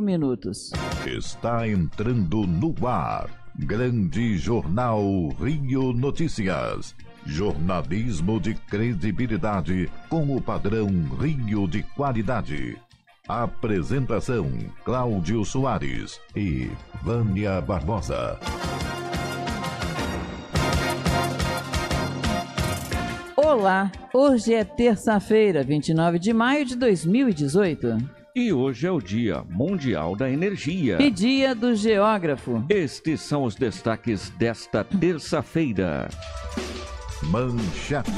minutos. Está entrando no ar. Grande Jornal Rio Notícias. Jornalismo de credibilidade com o padrão Rio de qualidade. Apresentação: Cláudio Soares e Vânia Barbosa. Olá, hoje é terça-feira, 29 de maio de 2018. E hoje é o Dia Mundial da Energia. E Dia do Geógrafo. Estes são os destaques desta terça-feira. Manchetes.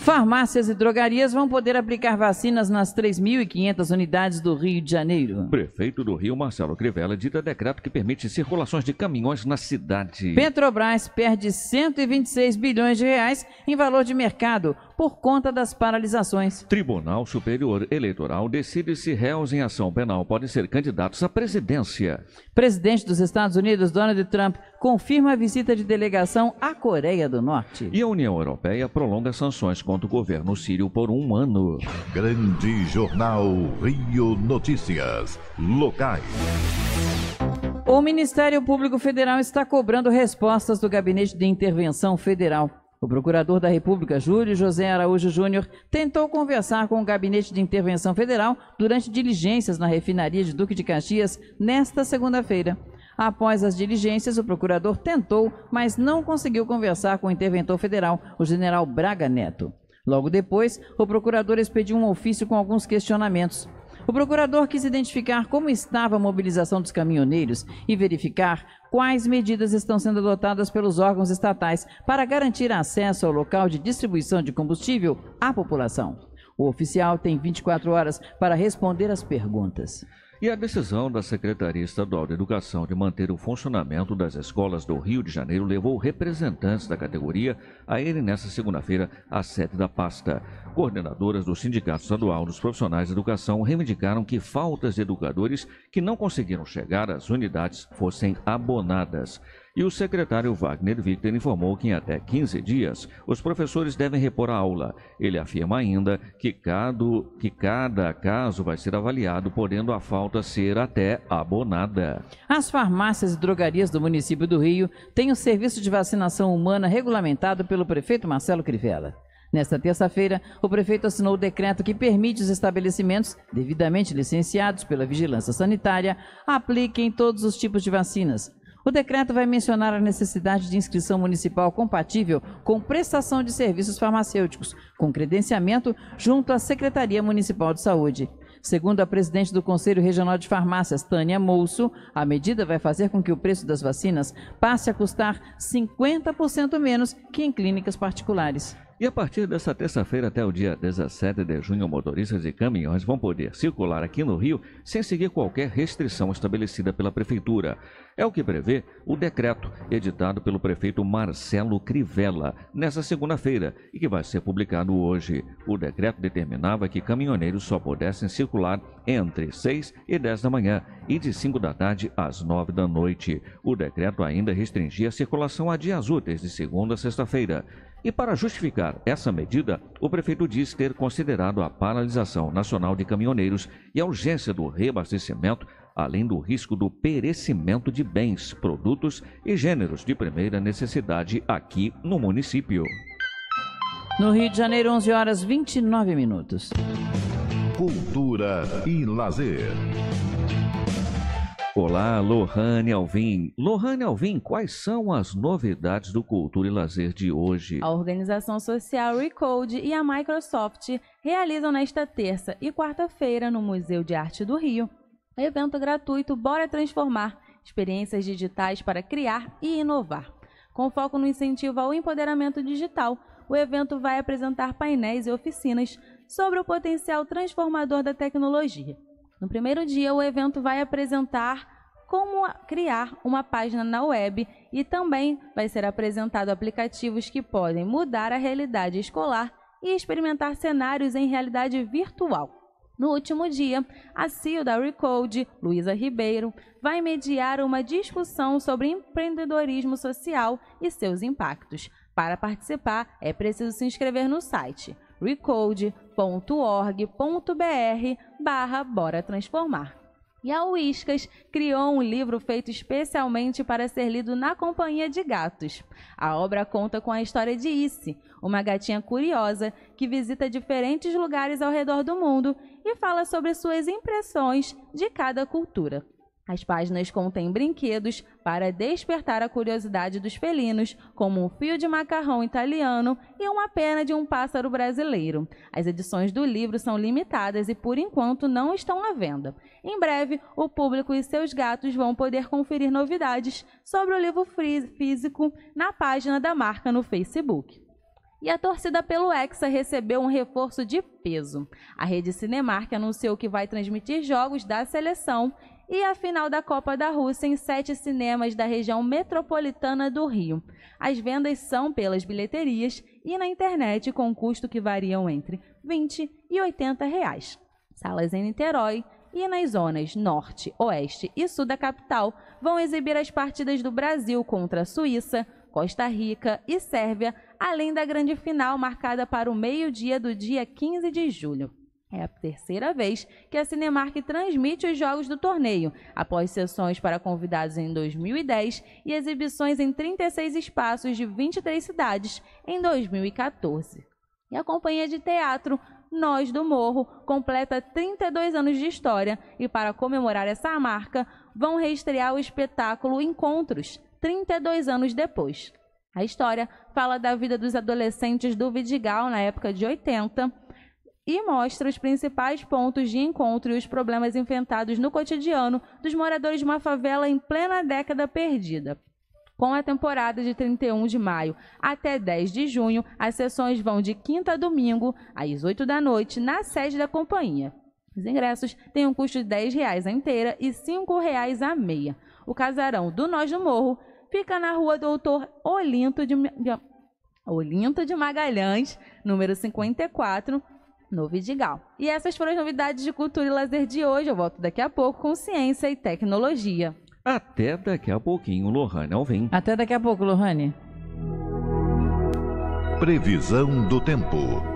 Farmácias e drogarias vão poder aplicar vacinas nas 3.500 unidades do Rio de Janeiro. Prefeito do Rio, Marcelo Crivella, edita decreto que permite circulações de caminhões na cidade. Petrobras perde 126 bilhões de reais em valor de mercado por conta das paralisações. Tribunal Superior Eleitoral decide se réus em ação penal podem ser candidatos à presidência. Presidente dos Estados Unidos, Donald Trump, confirma a visita de delegação à Coreia do Norte. E a União Europeia prolonga sanções contra o governo sírio por um ano. Grande Jornal Rio Notícias. Locais. O Ministério Público Federal está cobrando respostas do Gabinete de Intervenção Federal. O procurador da República, Júlio José Araújo Júnior, tentou conversar com o Gabinete de Intervenção Federal durante diligências na refinaria de Duque de Caxias nesta segunda-feira. Após as diligências, o procurador tentou, mas não conseguiu conversar com o interventor federal, o general Braga Neto. Logo depois, o procurador expediu um ofício com alguns questionamentos. O procurador quis identificar como estava a mobilização dos caminhoneiros e verificar quais medidas estão sendo adotadas pelos órgãos estatais para garantir acesso ao local de distribuição de combustível à população. O oficial tem 24 horas para responder às perguntas e a decisão da Secretaria Estadual de Educação de manter o funcionamento das escolas do Rio de Janeiro levou representantes da categoria a irem nesta segunda-feira à sede da pasta. Coordenadoras do Sindicato Estadual dos Profissionais de Educação reivindicaram que faltas de educadores que não conseguiram chegar às unidades fossem abonadas. E o secretário Wagner Victor informou que em até 15 dias os professores devem repor a aula. Ele afirma ainda que cada, que cada caso vai ser avaliado, podendo a falta ser até abonada. As farmácias e drogarias do município do Rio têm o serviço de vacinação humana regulamentado pelo prefeito Marcelo Crivella. Nesta terça-feira, o prefeito assinou o decreto que permite os estabelecimentos devidamente licenciados pela Vigilância Sanitária apliquem todos os tipos de vacinas, o decreto vai mencionar a necessidade de inscrição municipal compatível com prestação de serviços farmacêuticos, com credenciamento junto à Secretaria Municipal de Saúde. Segundo a presidente do Conselho Regional de Farmácias, Tânia Mousso, a medida vai fazer com que o preço das vacinas passe a custar 50% menos que em clínicas particulares. E a partir dessa terça-feira até o dia 17 de junho, motoristas e caminhões vão poder circular aqui no Rio sem seguir qualquer restrição estabelecida pela Prefeitura. É o que prevê o decreto editado pelo prefeito Marcelo Crivella nesta segunda-feira e que vai ser publicado hoje. O decreto determinava que caminhoneiros só pudessem circular entre 6 e 10 da manhã e de 5 da tarde às 9 da noite. O decreto ainda restringia a circulação a dias úteis de segunda a sexta-feira. E para justificar essa medida, o prefeito diz ter considerado a paralisação nacional de caminhoneiros e a urgência do reabastecimento, além do risco do perecimento de bens, produtos e gêneros de primeira necessidade aqui no município. No Rio de Janeiro, 11 horas 29 minutos. Cultura e lazer. Olá, Lohane Alvim. Lohane Alvim, quais são as novidades do Cultura e Lazer de hoje? A organização social Recode e a Microsoft realizam nesta terça e quarta-feira no Museu de Arte do Rio evento gratuito Bora Transformar experiências digitais para criar e inovar. Com foco no incentivo ao empoderamento digital, o evento vai apresentar painéis e oficinas sobre o potencial transformador da tecnologia. No primeiro dia, o evento vai apresentar como criar uma página na web e também vai ser apresentado aplicativos que podem mudar a realidade escolar e experimentar cenários em realidade virtual. No último dia, a CEO da Recode, Luísa Ribeiro, vai mediar uma discussão sobre empreendedorismo social e seus impactos. Para participar, é preciso se inscrever no site recode.org.br barra Bora Transformar. E a criou um livro feito especialmente para ser lido na companhia de gatos. A obra conta com a história de Issy, uma gatinha curiosa que visita diferentes lugares ao redor do mundo e fala sobre suas impressões de cada cultura. As páginas contêm brinquedos para despertar a curiosidade dos felinos, como um fio de macarrão italiano e uma pena de um pássaro brasileiro. As edições do livro são limitadas e, por enquanto, não estão à venda. Em breve, o público e seus gatos vão poder conferir novidades sobre o livro físico na página da marca no Facebook e a torcida pelo Hexa recebeu um reforço de peso. A rede Cinemark anunciou que vai transmitir jogos da seleção e a final da Copa da Rússia em sete cinemas da região metropolitana do Rio. As vendas são pelas bilheterias e na internet com custo que variam entre 20 e 80 reais. Salas em Niterói e nas zonas norte, oeste e sul da capital vão exibir as partidas do Brasil contra a Suíça, Costa Rica e Sérvia, além da grande final marcada para o meio-dia do dia 15 de julho. É a terceira vez que a Cinemark transmite os jogos do torneio, após sessões para convidados em 2010 e exibições em 36 espaços de 23 cidades em 2014. E a companhia de teatro Nós do Morro completa 32 anos de história e, para comemorar essa marca, vão reestrear o espetáculo Encontros, 32 anos depois. A história fala da vida dos adolescentes do Vidigal na época de 80 e mostra os principais pontos de encontro e os problemas enfrentados no cotidiano dos moradores de uma favela em plena década perdida. Com a temporada de 31 de maio até 10 de junho, as sessões vão de quinta a domingo, às 8 da noite, na sede da companhia. Os ingressos têm um custo de R$ 10,00 a inteira e R$ 5,00 a meia. O casarão do Nós do Morro fica na rua Doutor Olinto de, Olinto de Magalhães, número 54, no Vidigal. E essas foram as novidades de cultura e lazer de hoje. Eu volto daqui a pouco com ciência e tecnologia. Até daqui a pouquinho, Lohane Alvim. Até daqui a pouco, Lohane. Previsão do tempo.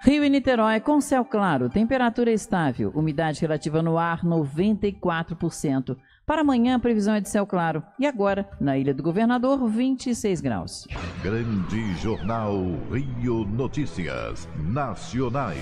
Rio e Niterói com céu claro, temperatura estável, umidade relativa no ar 94%. Para amanhã, a previsão é de céu claro. E agora, na Ilha do Governador, 26 graus. Grande Jornal Rio Notícias Nacionais.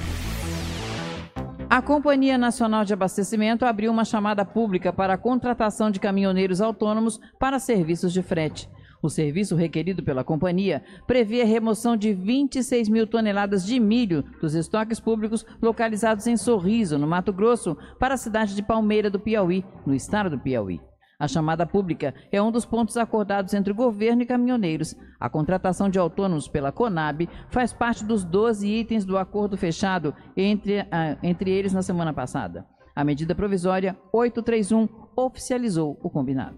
A Companhia Nacional de Abastecimento abriu uma chamada pública para a contratação de caminhoneiros autônomos para serviços de frete. O serviço requerido pela companhia prevê a remoção de 26 mil toneladas de milho dos estoques públicos localizados em Sorriso, no Mato Grosso, para a cidade de Palmeira do Piauí, no estado do Piauí. A chamada pública é um dos pontos acordados entre governo e caminhoneiros. A contratação de autônomos pela Conab faz parte dos 12 itens do acordo fechado entre, ah, entre eles na semana passada. A medida provisória 831 oficializou o combinado.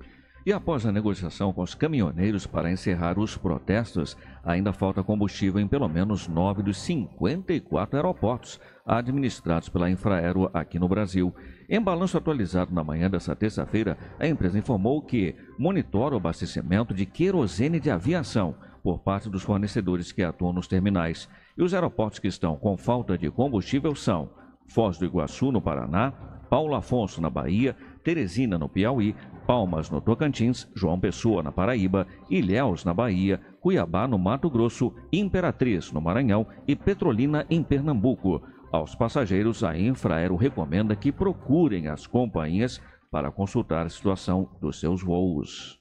E após a negociação com os caminhoneiros para encerrar os protestos, ainda falta combustível em pelo menos nove dos 54 aeroportos administrados pela Infraero aqui no Brasil. Em balanço atualizado na manhã dessa terça-feira, a empresa informou que monitora o abastecimento de querosene de aviação por parte dos fornecedores que atuam nos terminais. E os aeroportos que estão com falta de combustível são Foz do Iguaçu, no Paraná, Paulo Afonso, na Bahia, Teresina, no Piauí, Palmas, no Tocantins, João Pessoa, na Paraíba, Ilhéus, na Bahia, Cuiabá, no Mato Grosso, Imperatriz, no Maranhão e Petrolina, em Pernambuco. Aos passageiros, a Infraero recomenda que procurem as companhias para consultar a situação dos seus voos.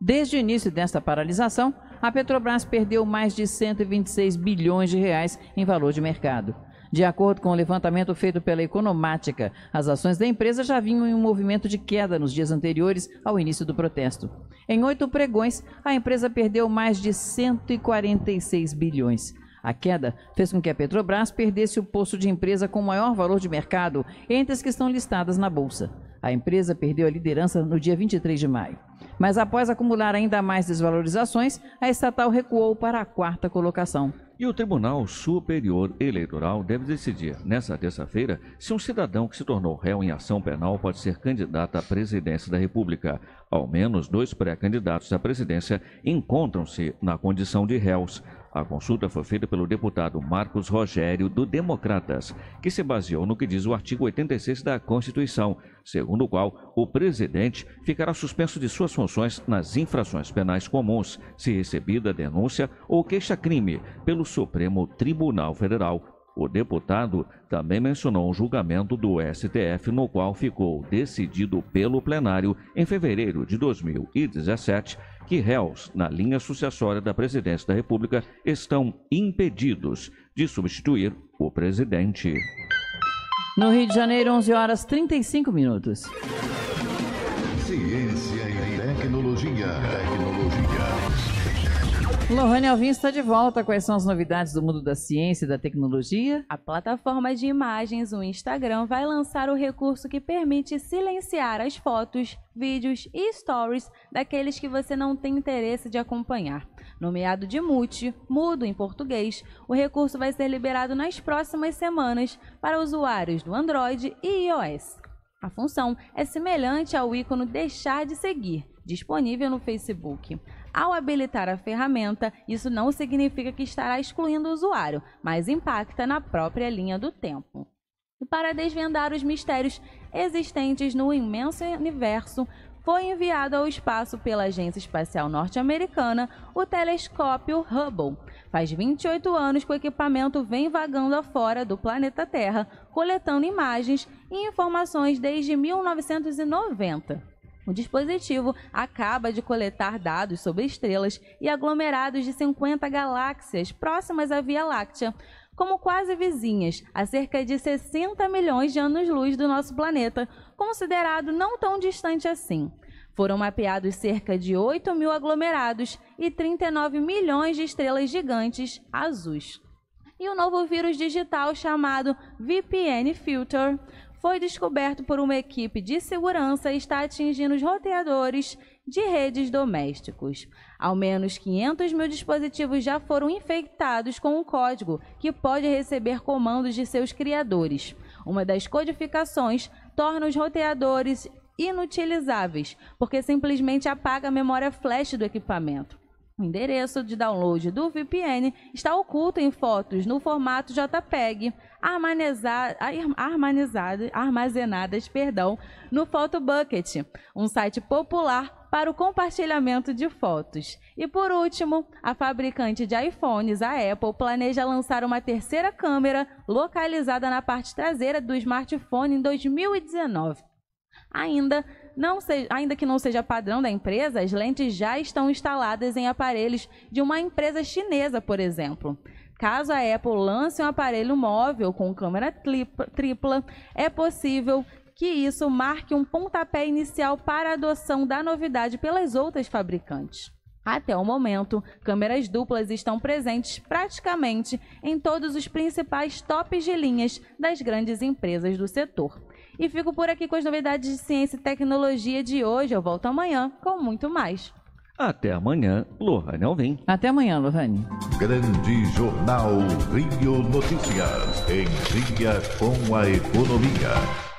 Desde o início desta paralisação, a Petrobras perdeu mais de 126 bilhões de reais em valor de mercado. De acordo com o levantamento feito pela Economática, as ações da empresa já vinham em um movimento de queda nos dias anteriores ao início do protesto. Em oito pregões, a empresa perdeu mais de 146 bilhões. A queda fez com que a Petrobras perdesse o posto de empresa com maior valor de mercado entre as que estão listadas na bolsa. A empresa perdeu a liderança no dia 23 de maio. Mas após acumular ainda mais desvalorizações, a estatal recuou para a quarta colocação. E o Tribunal Superior Eleitoral deve decidir, nesta terça-feira, se um cidadão que se tornou réu em ação penal pode ser candidato à presidência da República. Ao menos dois pré-candidatos à presidência encontram-se na condição de réus. A consulta foi feita pelo deputado Marcos Rogério, do Democratas, que se baseou no que diz o artigo 86 da Constituição, segundo o qual o presidente ficará suspenso de suas funções nas infrações penais comuns, se recebida denúncia ou queixa-crime pelo Supremo Tribunal Federal o deputado também mencionou um julgamento do STF, no qual ficou decidido pelo plenário, em fevereiro de 2017, que réus na linha sucessória da presidência da República estão impedidos de substituir o presidente. No Rio de Janeiro, 11 horas 35 minutos. Ciência e tecnologia. Lohane Alvim está de volta. Quais são as novidades do mundo da ciência e da tecnologia? A plataforma de imagens, o Instagram, vai lançar o recurso que permite silenciar as fotos, vídeos e stories daqueles que você não tem interesse de acompanhar. Nomeado de mute, mudo em português, o recurso vai ser liberado nas próximas semanas para usuários do Android e iOS. A função é semelhante ao ícone deixar de seguir, disponível no Facebook. Ao habilitar a ferramenta, isso não significa que estará excluindo o usuário, mas impacta na própria linha do tempo. E para desvendar os mistérios existentes no imenso universo, foi enviado ao espaço pela Agência Espacial Norte-Americana o telescópio Hubble. Faz 28 anos que o equipamento vem vagando afora do planeta Terra, coletando imagens e informações desde 1990. O dispositivo acaba de coletar dados sobre estrelas e aglomerados de 50 galáxias próximas à Via Láctea, como quase vizinhas, a cerca de 60 milhões de anos-luz do nosso planeta, considerado não tão distante assim. Foram mapeados cerca de 8 mil aglomerados e 39 milhões de estrelas gigantes azuis e o novo vírus digital chamado VPN Filter foi descoberto por uma equipe de segurança e está atingindo os roteadores de redes domésticos. Ao menos 500 mil dispositivos já foram infectados com um código que pode receber comandos de seus criadores. Uma das codificações torna os roteadores inutilizáveis, porque simplesmente apaga a memória flash do equipamento. O endereço de download do VPN está oculto em fotos no formato JPEG, armazenadas perdão, no PhotoBucket, um site popular para o compartilhamento de fotos. E por último, a fabricante de iPhones, a Apple, planeja lançar uma terceira câmera localizada na parte traseira do smartphone em 2019. Ainda não seja, ainda que não seja padrão da empresa, as lentes já estão instaladas em aparelhos de uma empresa chinesa, por exemplo. Caso a Apple lance um aparelho móvel com câmera tripla, é possível que isso marque um pontapé inicial para a adoção da novidade pelas outras fabricantes. Até o momento, câmeras duplas estão presentes praticamente em todos os principais tops de linhas das grandes empresas do setor. E fico por aqui com as novidades de ciência e tecnologia de hoje. Eu volto amanhã com muito mais. Até amanhã, Lohane Alvim. Até amanhã, Lohane. Grande Jornal Rio Notícias. Em dia com a economia.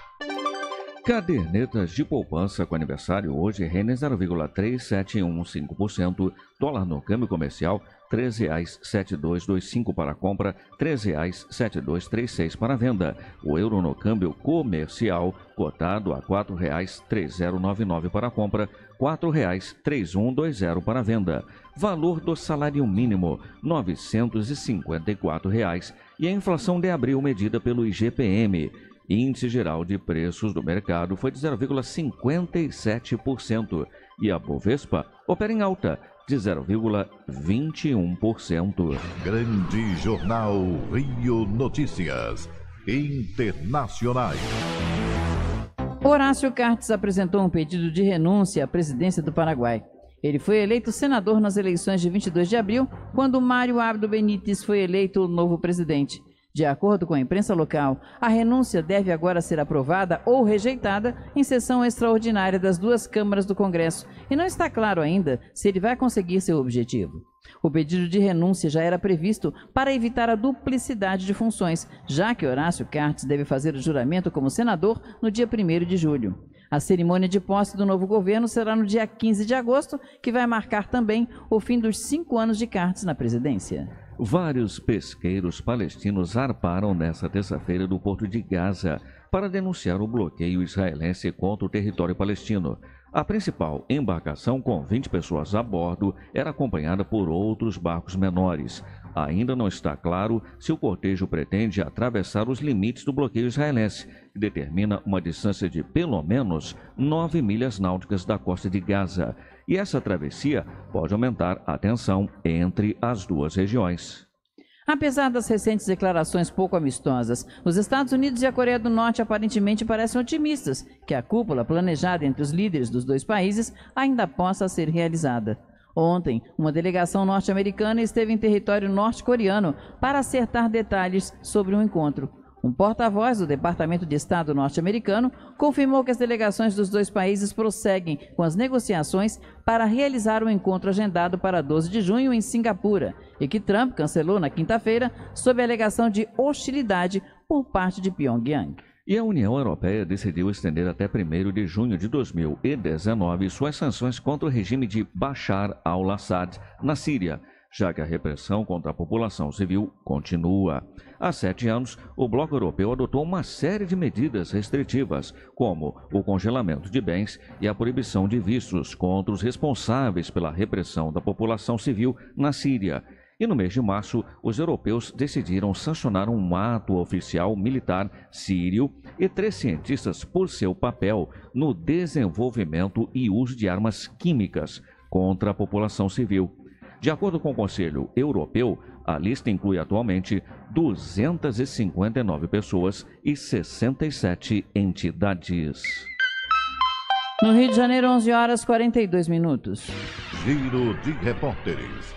Cadernetas de poupança com aniversário hoje, Renner 0,3715%, dólar no câmbio comercial R$ 13,7225 para compra, R$ 13,7236 para venda. O euro no câmbio comercial cotado a R$ 4,3099 para compra, R$ 4,3120 para venda. Valor do salário mínimo R$ 954 reais, e a inflação de abril medida pelo IGPM índice geral de preços do mercado foi de 0,57% e a Bovespa opera em alta de 0,21%. Grande Jornal Rio Notícias Internacionais. Horácio Cartes apresentou um pedido de renúncia à presidência do Paraguai. Ele foi eleito senador nas eleições de 22 de abril, quando Mário Abdo Benítez foi eleito o novo presidente. De acordo com a imprensa local, a renúncia deve agora ser aprovada ou rejeitada em sessão extraordinária das duas câmaras do Congresso, e não está claro ainda se ele vai conseguir seu objetivo. O pedido de renúncia já era previsto para evitar a duplicidade de funções, já que Horácio Cartes deve fazer o juramento como senador no dia 1 de julho. A cerimônia de posse do novo governo será no dia 15 de agosto, que vai marcar também o fim dos cinco anos de Cartes na presidência. Vários pesqueiros palestinos arparam nesta terça-feira do porto de Gaza para denunciar o bloqueio israelense contra o território palestino. A principal embarcação, com 20 pessoas a bordo, era acompanhada por outros barcos menores. Ainda não está claro se o cortejo pretende atravessar os limites do bloqueio israelense, que determina uma distância de pelo menos 9 milhas náuticas da costa de Gaza e essa travessia pode aumentar a tensão entre as duas regiões. Apesar das recentes declarações pouco amistosas, os Estados Unidos e a Coreia do Norte aparentemente parecem otimistas que a cúpula planejada entre os líderes dos dois países ainda possa ser realizada. Ontem, uma delegação norte-americana esteve em território norte-coreano para acertar detalhes sobre o um encontro. Um porta-voz do Departamento de Estado norte-americano confirmou que as delegações dos dois países prosseguem com as negociações para realizar o um encontro agendado para 12 de junho em Singapura e que Trump cancelou na quinta-feira sob a alegação de hostilidade por parte de Pyongyang. E a União Europeia decidiu estender até 1 de junho de 2019 suas sanções contra o regime de Bashar al-Assad na Síria já que a repressão contra a população civil continua. Há sete anos, o Bloco Europeu adotou uma série de medidas restritivas, como o congelamento de bens e a proibição de vistos contra os responsáveis pela repressão da população civil na Síria. E no mês de março, os europeus decidiram sancionar um ato oficial militar sírio e três cientistas por seu papel no desenvolvimento e uso de armas químicas contra a população civil. De acordo com o Conselho Europeu, a lista inclui atualmente 259 pessoas e 67 entidades. No Rio de Janeiro, 11 horas 42 minutos. Giro de repórteres.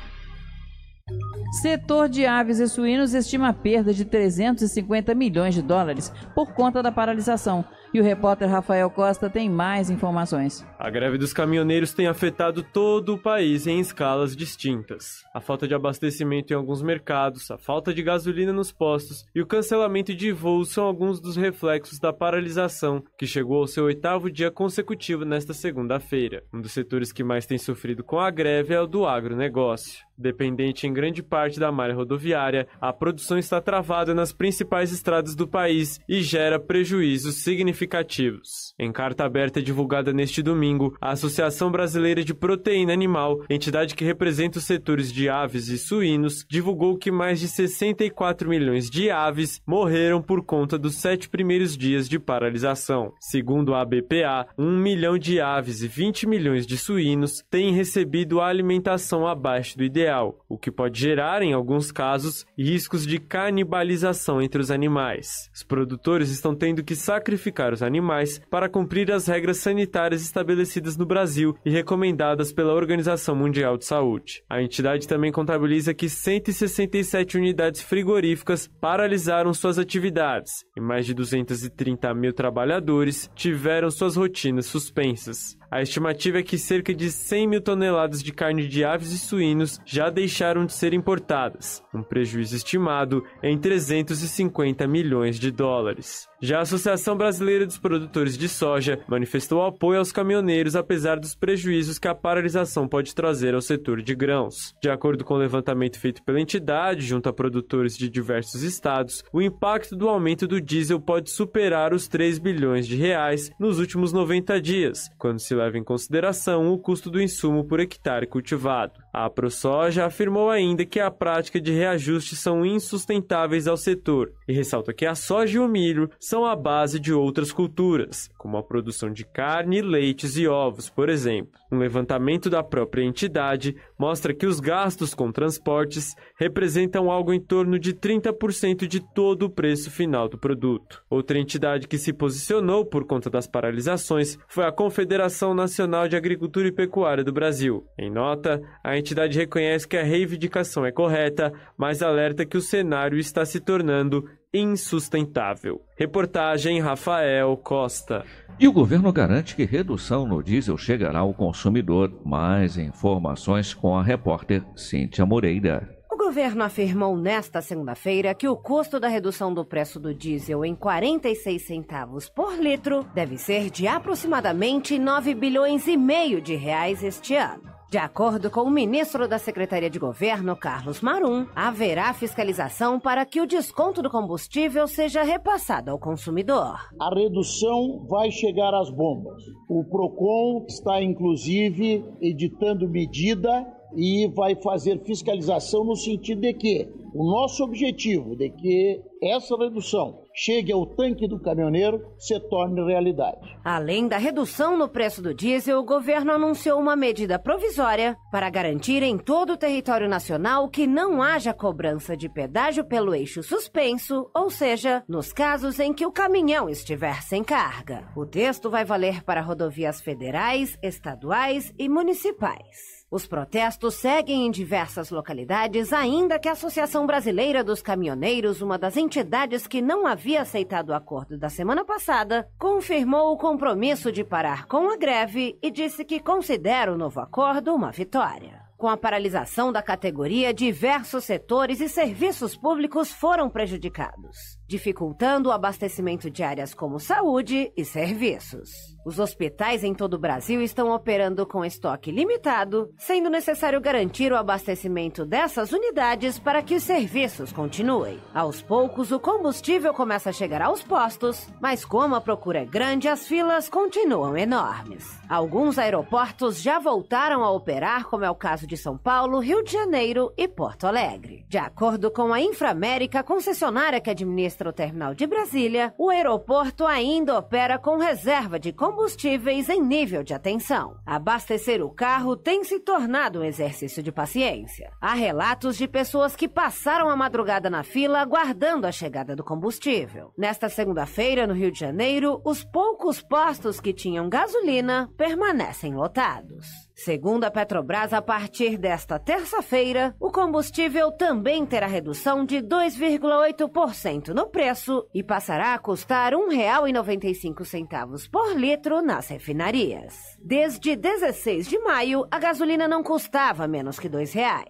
Setor de aves e suínos estima perda de 350 milhões de dólares por conta da paralisação. E o repórter Rafael Costa tem mais informações. A greve dos caminhoneiros tem afetado todo o país em escalas distintas. A falta de abastecimento em alguns mercados, a falta de gasolina nos postos e o cancelamento de voos são alguns dos reflexos da paralisação, que chegou ao seu oitavo dia consecutivo nesta segunda-feira. Um dos setores que mais tem sofrido com a greve é o do agronegócio. Dependente em grande parte da malha rodoviária, a produção está travada nas principais estradas do país e gera prejuízos significativos significativos. Em carta aberta divulgada neste domingo, a Associação Brasileira de Proteína Animal, entidade que representa os setores de aves e suínos, divulgou que mais de 64 milhões de aves morreram por conta dos sete primeiros dias de paralisação. Segundo a ABPA, 1 milhão de aves e 20 milhões de suínos têm recebido alimentação abaixo do ideal, o que pode gerar, em alguns casos, riscos de canibalização entre os animais. Os produtores estão tendo que sacrificar criar os animais para cumprir as regras sanitárias estabelecidas no Brasil e recomendadas pela Organização Mundial de Saúde. A entidade também contabiliza que 167 unidades frigoríficas paralisaram suas atividades e mais de 230 mil trabalhadores tiveram suas rotinas suspensas. A estimativa é que cerca de 100 mil toneladas de carne de aves e suínos já deixaram de ser importadas, um prejuízo estimado em 350 milhões de dólares. Já a Associação Brasileira dos Produtores de Soja manifestou apoio aos caminhoneiros apesar dos prejuízos que a paralisação pode trazer ao setor de grãos. De acordo com o levantamento feito pela entidade, junto a produtores de diversos estados, o impacto do aumento do diesel pode superar os 3 bilhões de reais nos últimos 90 dias, quando se leva em consideração o custo do insumo por hectare cultivado. A ProSoja afirmou ainda que a prática de reajustes são insustentáveis ao setor e ressalta que a soja e o milho são a base de outras culturas, como a produção de carne, leites e ovos, por exemplo. Um levantamento da própria entidade mostra que os gastos com transportes representam algo em torno de 30% de todo o preço final do produto. Outra entidade que se posicionou por conta das paralisações foi a Confederação Nacional de Agricultura e Pecuária do Brasil. Em nota, a a entidade reconhece que a reivindicação é correta, mas alerta que o cenário está se tornando insustentável. Reportagem Rafael Costa. E o governo garante que redução no diesel chegará ao consumidor. Mais informações com a repórter Cíntia Moreira. O governo afirmou nesta segunda-feira que o custo da redução do preço do diesel em 46 centavos por litro deve ser de aproximadamente 9 bilhões e meio de reais este ano. De acordo com o ministro da Secretaria de Governo, Carlos Marum, haverá fiscalização para que o desconto do combustível seja repassado ao consumidor. A redução vai chegar às bombas. O PROCON está, inclusive, editando medida e vai fazer fiscalização no sentido de que o nosso objetivo de que essa redução chegue ao tanque do caminhoneiro se torne realidade. Além da redução no preço do diesel, o governo anunciou uma medida provisória para garantir em todo o território nacional que não haja cobrança de pedágio pelo eixo suspenso, ou seja, nos casos em que o caminhão estiver sem carga. O texto vai valer para rodovias federais, estaduais e municipais. Os protestos seguem em diversas localidades, ainda que a Associação Brasileira dos Caminhoneiros, uma das entidades que não havia aceitado o acordo da semana passada, confirmou o compromisso de parar com a greve e disse que considera o novo acordo uma vitória. Com a paralisação da categoria, diversos setores e serviços públicos foram prejudicados, dificultando o abastecimento de áreas como saúde e serviços. Os hospitais em todo o Brasil estão operando com estoque limitado, sendo necessário garantir o abastecimento dessas unidades para que os serviços continuem. Aos poucos, o combustível começa a chegar aos postos, mas como a procura é grande, as filas continuam enormes. Alguns aeroportos já voltaram a operar, como é o caso de São Paulo, Rio de Janeiro e Porto Alegre. De acordo com a Inframérica, concessionária que administra o terminal de Brasília, o aeroporto ainda opera com reserva de combustível combustíveis em nível de atenção. Abastecer o carro tem se tornado um exercício de paciência. Há relatos de pessoas que passaram a madrugada na fila aguardando a chegada do combustível. Nesta segunda-feira, no Rio de Janeiro, os poucos postos que tinham gasolina permanecem lotados. Segundo a Petrobras, a partir desta terça-feira, o combustível também terá redução de 2,8% no preço e passará a custar R$ 1,95 por litro nas refinarias. Desde 16 de maio, a gasolina não custava menos que R$ 2,00.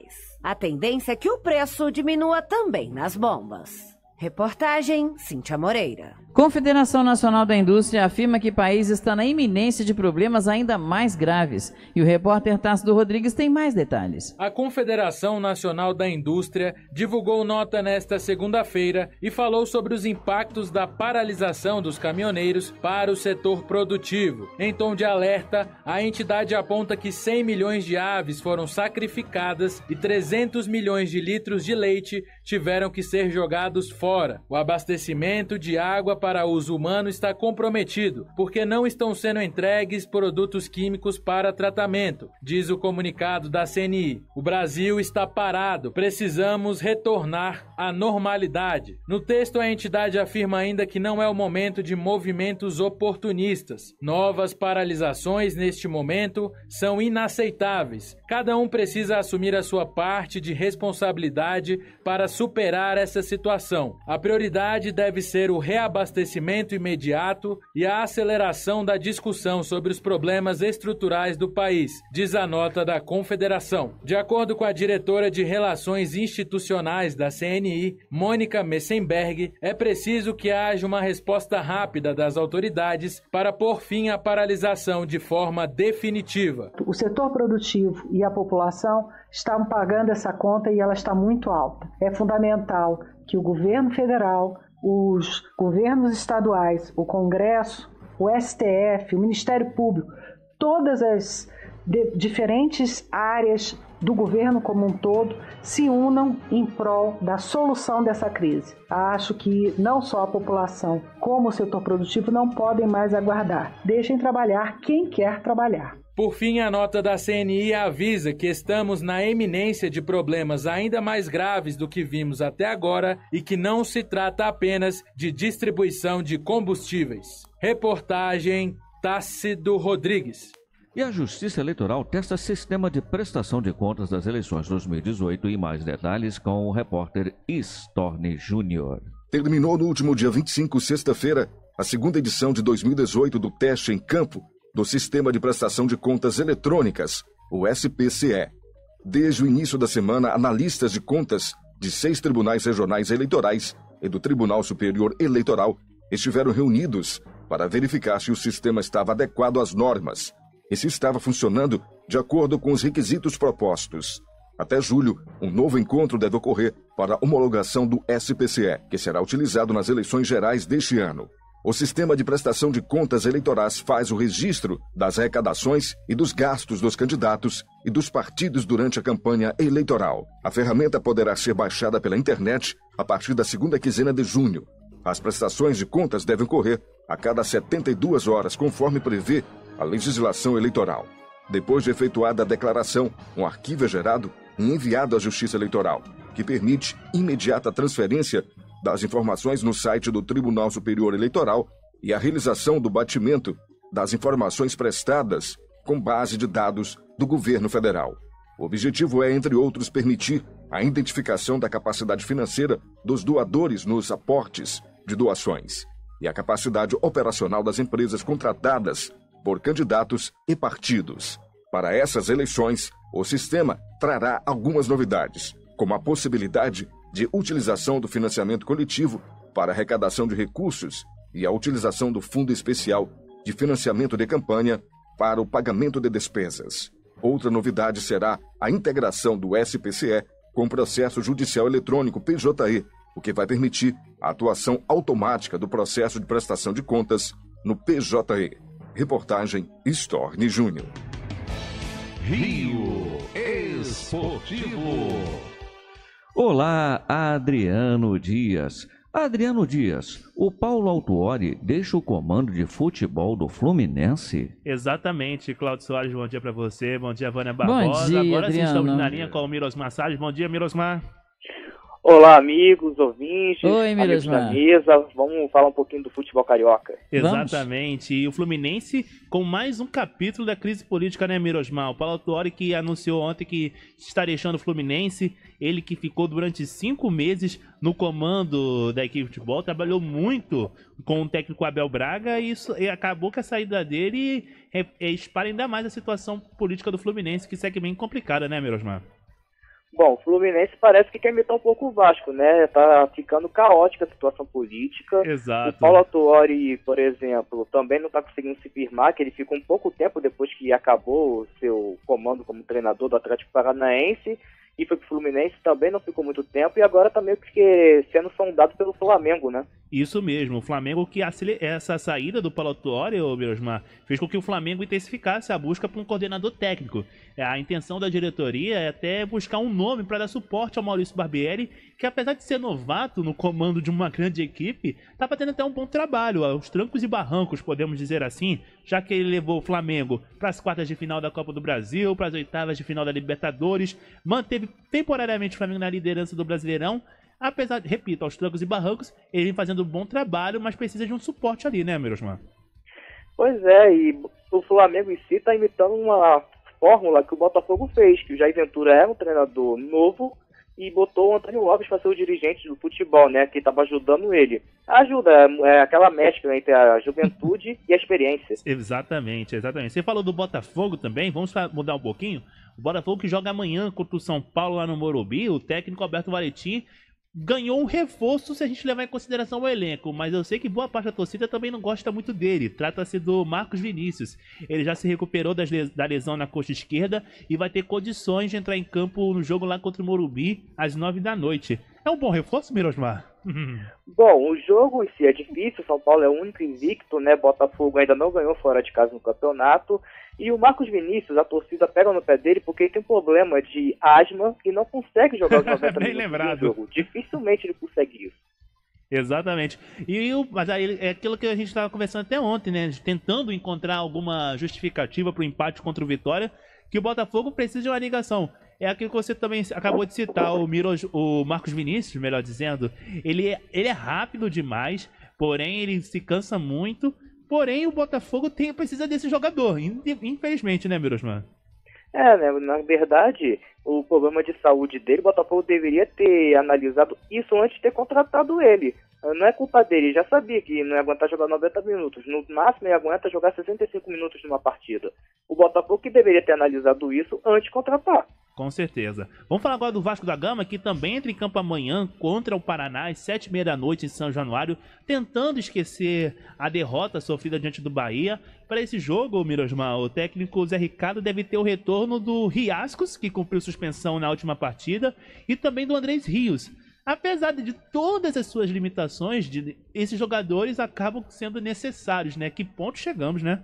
A tendência é que o preço diminua também nas bombas. Reportagem Cíntia Moreira. Confederação Nacional da Indústria afirma que o país está na iminência de problemas ainda mais graves. E o repórter Tássio Rodrigues tem mais detalhes. A Confederação Nacional da Indústria divulgou nota nesta segunda-feira e falou sobre os impactos da paralisação dos caminhoneiros para o setor produtivo. Em tom de alerta, a entidade aponta que 100 milhões de aves foram sacrificadas e 300 milhões de litros de leite tiveram que ser jogados fora. O abastecimento de água para uso humano está comprometido, porque não estão sendo entregues produtos químicos para tratamento, diz o comunicado da CNI. O Brasil está parado, precisamos retornar à normalidade. No texto, a entidade afirma ainda que não é o momento de movimentos oportunistas. Novas paralisações neste momento são inaceitáveis. Cada um precisa assumir a sua parte de responsabilidade para superar essa situação. A prioridade deve ser o reabastecimento imediato e a aceleração da discussão sobre os problemas estruturais do país, diz a nota da Confederação. De acordo com a diretora de Relações Institucionais da CNI, Mônica Messenberg, é preciso que haja uma resposta rápida das autoridades para pôr fim à paralisação de forma definitiva. O setor produtivo e a população estão pagando essa conta e ela está muito alta. É fundamental fundamental que o governo federal, os governos estaduais, o Congresso, o STF, o Ministério Público, todas as diferentes áreas do governo como um todo se unam em prol da solução dessa crise. Acho que não só a população, como o setor produtivo não podem mais aguardar. Deixem trabalhar quem quer trabalhar. Por fim, a nota da CNI avisa que estamos na eminência de problemas ainda mais graves do que vimos até agora e que não se trata apenas de distribuição de combustíveis. Reportagem Tácido Rodrigues. E a Justiça Eleitoral testa sistema de prestação de contas das eleições 2018 e mais detalhes com o repórter Storni Júnior. Terminou no último dia 25, sexta-feira, a segunda edição de 2018 do teste em campo do Sistema de Prestação de Contas Eletrônicas, o SPCE. Desde o início da semana, analistas de contas de seis tribunais regionais eleitorais e do Tribunal Superior Eleitoral estiveram reunidos para verificar se o sistema estava adequado às normas e se estava funcionando de acordo com os requisitos propostos. Até julho, um novo encontro deve ocorrer para homologação do SPCE, que será utilizado nas eleições gerais deste ano. O sistema de prestação de contas eleitorais faz o registro das arrecadações e dos gastos dos candidatos e dos partidos durante a campanha eleitoral. A ferramenta poderá ser baixada pela internet a partir da segunda quinzena de junho. As prestações de contas devem ocorrer a cada 72 horas, conforme prevê a legislação eleitoral. Depois de efetuada a declaração, um arquivo é gerado e enviado à Justiça Eleitoral, que permite imediata transferência das informações no site do Tribunal Superior Eleitoral e a realização do batimento das informações prestadas com base de dados do governo federal. O objetivo é, entre outros, permitir a identificação da capacidade financeira dos doadores nos aportes de doações e a capacidade operacional das empresas contratadas por candidatos e partidos. Para essas eleições, o sistema trará algumas novidades, como a possibilidade de utilização do financiamento coletivo para arrecadação de recursos e a utilização do Fundo Especial de Financiamento de Campanha para o pagamento de despesas. Outra novidade será a integração do SPCE com o processo judicial eletrônico PJE, o que vai permitir a atuação automática do processo de prestação de contas no PJE. Reportagem Storni Júnior. Rio Esportivo. Olá, Adriano Dias. Adriano Dias, o Paulo Autuori deixa o comando de futebol do Fluminense? Exatamente, Claudio Soares, bom dia para você, bom dia, Vânia Barbosa. Bom dia, Agora Adriano. sim estamos na linha com o Miros Salles. Bom dia, Mirosmar. Olá, amigos, ouvintes, Oi, amigos da mesa. Vamos falar um pouquinho do futebol carioca. Exatamente. Vamos. E o Fluminense com mais um capítulo da crise política, né, Mirosmal? O Paulo Tuori que anunciou ontem que está deixando o Fluminense. Ele que ficou durante cinco meses no comando da equipe de futebol, trabalhou muito com o técnico Abel Braga e, isso, e acabou com a saída dele e é, é espalha ainda mais a situação política do Fluminense, que segue bem complicada, né, Mirosmar? Bom, o Fluminense parece que quer imitar um pouco o Vasco, né? Tá ficando caótica a situação política. Exato. O Paulo Autuori, por exemplo, também não tá conseguindo se firmar, que ele ficou um pouco tempo depois que acabou o seu comando como treinador do Atlético Paranaense e foi pro Fluminense, também não ficou muito tempo, e agora tá meio que sendo sondado pelo Flamengo, né? Isso mesmo, o Flamengo que essa saída do Palottuori, ô Birosmar, fez com que o Flamengo intensificasse a busca por um coordenador técnico. É, a intenção da diretoria é até buscar um nome para dar suporte ao Maurício Barbieri, que apesar de ser novato no comando de uma grande equipe, estava tá tendo até um bom trabalho, aos trancos e barrancos, podemos dizer assim, já que ele levou o Flamengo para as quartas de final da Copa do Brasil, para as oitavas de final da Libertadores, manteve temporariamente o Flamengo na liderança do Brasileirão. Apesar, repito, aos trancos e barrancos, ele vem fazendo um bom trabalho, mas precisa de um suporte ali, né, Mirosman? Pois é, e o Flamengo em si está imitando uma fórmula que o Botafogo fez, que o Jair Ventura é um treinador novo, e botou o Antônio Lopes para ser o dirigente do futebol, né? Que estava ajudando ele. Ajuda, é aquela mescla entre a juventude e a experiência. Exatamente, exatamente. Você falou do Botafogo também, vamos mudar um pouquinho. O Botafogo que joga amanhã contra o São Paulo lá no Morumbi, o técnico Alberto Valentim ganhou um reforço se a gente levar em consideração o elenco, mas eu sei que boa parte da torcida também não gosta muito dele. Trata-se do Marcos Vinícius. Ele já se recuperou les da lesão na coxa esquerda e vai ter condições de entrar em campo no jogo lá contra o Morumbi às 9 da noite. É um bom reforço, Mirosmar? Uhum. Bom, o jogo em si é difícil, São Paulo é o único invicto, né? Botafogo ainda não ganhou fora de casa no campeonato. E o Marcos Vinícius, a torcida pega no pé dele porque ele tem um problema de asma e não consegue jogar os 90 Bem lembrado. jogo. Dificilmente ele consegue isso. Exatamente. E o, mas aí é aquilo que a gente estava conversando até ontem, né? Tentando encontrar alguma justificativa para o empate contra o Vitória, que o Botafogo precisa de uma ligação é aquilo que você também acabou de citar, o, o Marcos Vinícius, melhor dizendo. Ele, é, ele é rápido demais, porém ele se cansa muito. Porém, o Botafogo tem, precisa desse jogador, infelizmente, né, Mirosman? É, né? Na verdade, o problema de saúde dele, o Botafogo deveria ter analisado isso antes de ter contratado ele. Não é culpa dele, já sabia que não ia aguentar jogar 90 minutos. No máximo, ele aguenta jogar 65 minutos numa partida. O Botafogo que deveria ter analisado isso antes de contratar. Com certeza. Vamos falar agora do Vasco da Gama, que também entra em campo amanhã contra o Paraná, às sete e meia da noite em São Januário, tentando esquecer a derrota sofrida diante do Bahia. Para esse jogo, Mirosman, o técnico Zé Ricardo deve ter o retorno do Riascos, que cumpriu suspensão na última partida, e também do Andrés Rios. Apesar de todas as suas limitações, esses jogadores acabam sendo necessários, né? Que ponto chegamos, né?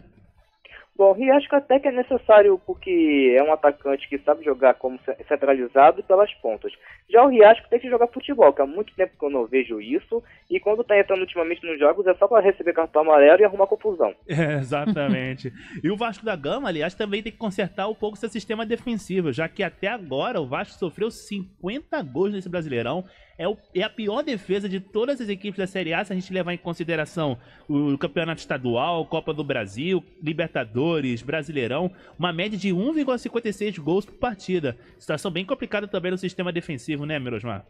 Bom, e acho que até que é necessário, porque é um atacante que sabe jogar como centralizado e pelas pontas. Já o Riasco tem que jogar futebol, que há muito tempo que eu não vejo isso, e quando está entrando ultimamente nos jogos é só para receber cartão amarelo e arrumar confusão. É, exatamente. e o Vasco da Gama, aliás, também tem que consertar um pouco seu sistema defensivo, já que até agora o Vasco sofreu 50 gols nesse Brasileirão é, o, é, a pior defesa de todas as equipes da Série A se a gente levar em consideração o Campeonato Estadual, Copa do Brasil, Libertadores, Brasileirão, uma média de 1,56 gols por partida. Situação bem complicada também no sistema defensivo, né, Mirosmar?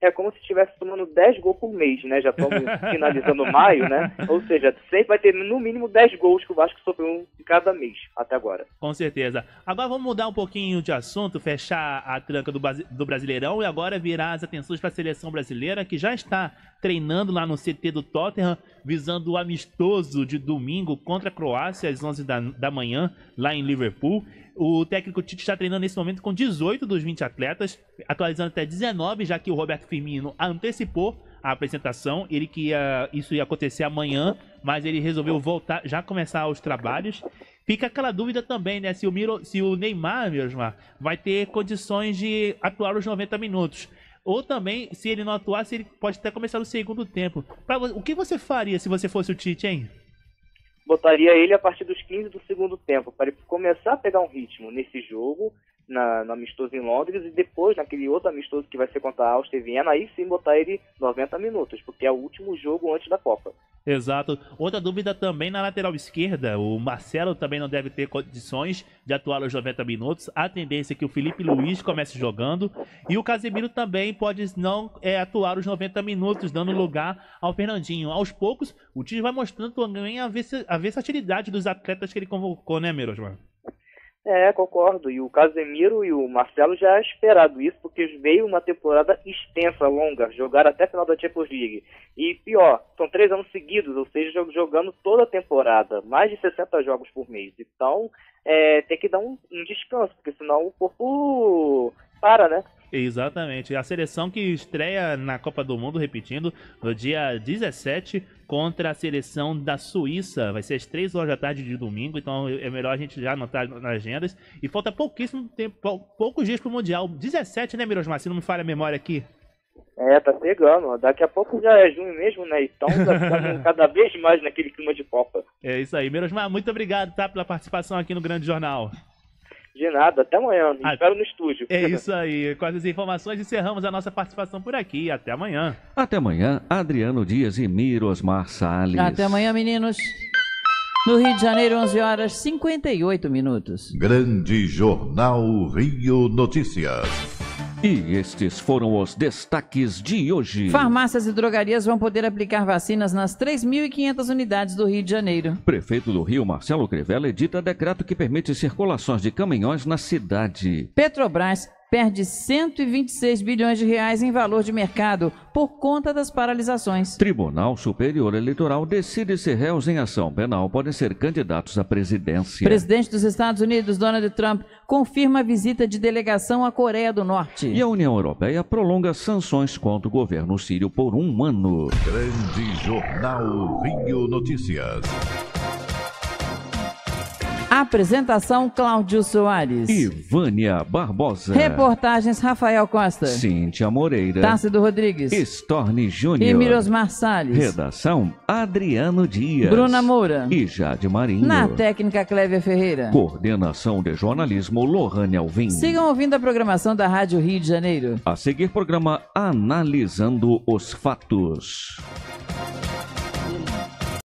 é como se estivesse tomando 10 gols por mês, né? Já estamos finalizando maio, né? Ou seja, sempre vai ter no mínimo 10 gols que o Vasco sofreu um de cada mês até agora. Com certeza. Agora vamos mudar um pouquinho de assunto, fechar a tranca do, do Brasileirão e agora virar as atenções para a seleção brasileira que já está treinando lá no CT do Tottenham, visando o amistoso de domingo contra a Croácia às 11 da, da manhã, lá em Liverpool. O técnico Tite está treinando nesse momento com 18 dos 20 atletas, atualizando até 19, já que o Roberto Firmino antecipou a apresentação, ele que ia, isso ia acontecer amanhã, mas ele resolveu voltar, já começar os trabalhos. Fica aquela dúvida também, né? Se o, Miro, se o Neymar, mesmo, vai ter condições de atuar os 90 minutos. Ou também, se ele não atuasse, ele pode até começar no segundo tempo. Pra, o que você faria se você fosse o Tite, hein? Botaria ele a partir dos 15 do segundo tempo, para ele começar a pegar um ritmo nesse jogo na, no amistoso em Londres e depois naquele outro amistoso que vai ser contra a Áustria e Viena, aí sim botar ele 90 minutos, porque é o último jogo antes da Copa. Exato. Outra dúvida também na lateral esquerda, o Marcelo também não deve ter condições de atuar os 90 minutos. A tendência é que o Felipe Luiz comece jogando e o Casemiro também pode não é, atuar os 90 minutos, dando lugar ao Fernandinho. Aos poucos o time vai mostrando também a, a versatilidade dos atletas que ele convocou, né, Mirosman? É, concordo. E o Casemiro e o Marcelo já esperado isso, porque veio uma temporada extensa, longa, jogar até a final da Champions League. E pior, são três anos seguidos, ou seja, jogando toda a temporada, mais de 60 jogos por mês. Então, é, tem que dar um, um descanso, porque senão o corpo para, né? Exatamente. A seleção que estreia na Copa do Mundo, repetindo, no dia 17 contra a seleção da Suíça. Vai ser às 3 horas da tarde de domingo, então é melhor a gente já anotar nas agendas. E falta pouquíssimo tempo, poucos dias pro Mundial. 17, né, Mirosmar? Se não me falha a memória aqui. É, tá chegando. Daqui a pouco já é junho mesmo, né? Então tá ficando cada vez mais naquele clima de Copa. É isso aí. Mirosmar, muito obrigado, tá, pela participação aqui no Grande Jornal. De nada, até amanhã. Me ah, espero no estúdio. É isso aí. Com essas informações, encerramos a nossa participação por aqui. Até amanhã. Até amanhã, Adriano Dias e Miro Osmar Salles. Até amanhã, meninos. No Rio de Janeiro, 11 horas 58 minutos. Grande Jornal Rio Notícias. E estes foram os destaques de hoje. Farmácias e drogarias vão poder aplicar vacinas nas 3.500 unidades do Rio de Janeiro. Prefeito do Rio, Marcelo Crivella, edita decreto que permite circulações de caminhões na cidade. Petrobras perde 126 bilhões de reais em valor de mercado por conta das paralisações. Tribunal Superior Eleitoral decide se réus em ação penal podem ser candidatos à presidência. Presidente dos Estados Unidos, Donald Trump, confirma a visita de delegação à Coreia do Norte. E a União Europeia prolonga sanções contra o governo sírio por um ano. Grande Jornal Rio Notícias. Apresentação Cláudio Soares. Ivânia Barbosa. Reportagens Rafael Costa. Cíntia Moreira. Tácido Rodrigues. Storni Júnior. Emílios Mirosmar Salles. Redação Adriano Dias. Bruna Moura. E Jade Marinho. Na técnica Clévia Ferreira. Coordenação de jornalismo Lohane Alvim. Sigam ouvindo a programação da Rádio Rio de Janeiro. A seguir programa Analisando os Fatos.